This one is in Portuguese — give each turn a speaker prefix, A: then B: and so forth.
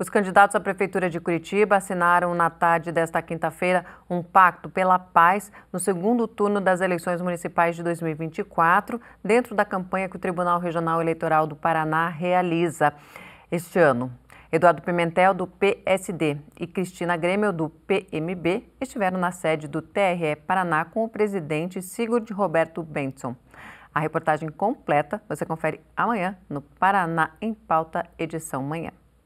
A: Os candidatos à Prefeitura de Curitiba assinaram na tarde desta quinta-feira um pacto pela paz no segundo turno das eleições municipais de 2024, dentro da campanha que o Tribunal Regional Eleitoral do Paraná realiza este ano. Eduardo Pimentel, do PSD, e Cristina Grêmio, do PMB, estiveram na sede do TRE Paraná com o presidente Sigurd Roberto Benson. A reportagem completa você confere amanhã no Paraná em Pauta, edição manhã.